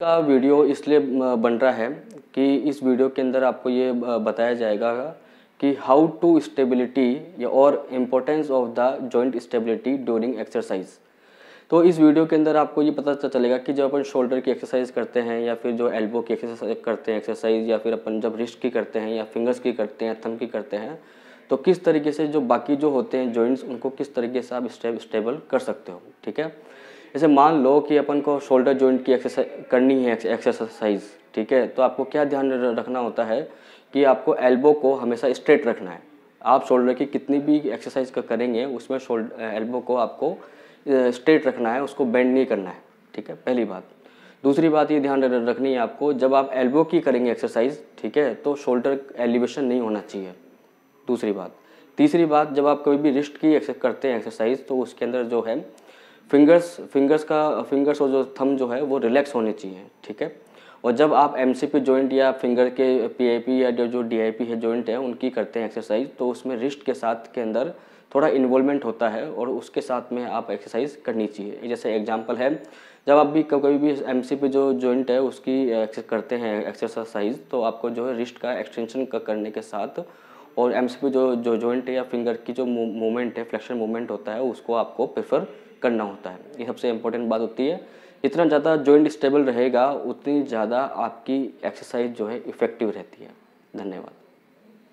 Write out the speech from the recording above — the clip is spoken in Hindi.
का वीडियो इसलिए बन रहा है कि इस वीडियो के अंदर आपको ये बताया जाएगा कि हाउ टू स्टेबिलिटी या और importance of the joint stability during exercise तो इस वीडियो के अंदर आपको ये पता चलेगा कि जब अपन शोल्डर की एक्सरसाइज करते हैं या फिर जो एल्बो की एक्सरसाइज करते हैं एक्सरसाइज या फिर अपन जब रिस्ट की करते हैं या फिंगर्स की करते हैं थम की करते हैं तो किस तरीके से जो बाकी जो होते हैं जॉइंट्स उनको किस तरीके से आप स्टेबल कर सकते हो ठीक है जैसे मान लो कि अपन को शोल्डर जॉइंट की एक्सरसाइज करनी है एक्सरसाइज ठीक है तो आपको क्या ध्यान रखना होता है कि आपको एल्बो को हमेशा स्ट्रेट रखना है आप शोल्डर की कितनी भी एक्सरसाइज करेंगे उसमें शोल्डर एल्बो को आपको स्ट्रेट रखना है उसको बेंड नहीं करना है ठीक है पहली बात दूसरी बात ये ध्यान रखनी है आपको जब आप एल्बो की करेंगे एक्सरसाइज ठीक है तो शोल्डर एलिवेशन नहीं होना चाहिए दूसरी बात तीसरी बात जब आप कभी भी रिस्ट की करते हैं एक्सरसाइज तो उसके अंदर जो है फिंगर्स फिंगर्स का फिंगर्स और जो थम जो है वो रिलैक्स होने चाहिए ठीक है और जब आप एम सी पी जॉइंट या फिंगर के पी आई पी या जो डी आई पी है जॉइंट है उनकी करते हैं एक्सरसाइज तो उसमें रिस्ट के साथ के अंदर थोड़ा इन्वॉल्वमेंट होता है और उसके साथ में आप एक्सरसाइज करनी चाहिए जैसे एग्जाम्पल है जब आप भी कभी भी एम सी पी जो जॉइंट है उसकी करते हैं एक्सरसाइज तो आपको जो है रिस्ट का एक्सटेंशन करने के साथ और एम सी पी जो जो जॉइंट है या फिंगर की जो मूवमेंट है फ्लेक्शन मूवमेंट होता है उसको आपको प्रेफर करना होता है ये सबसे इम्पोर्टेंट बात होती है जितना ज़्यादा जॉइंट स्टेबल रहेगा उतनी ज़्यादा आपकी एक्सरसाइज जो है इफ़ेक्टिव रहती है धन्यवाद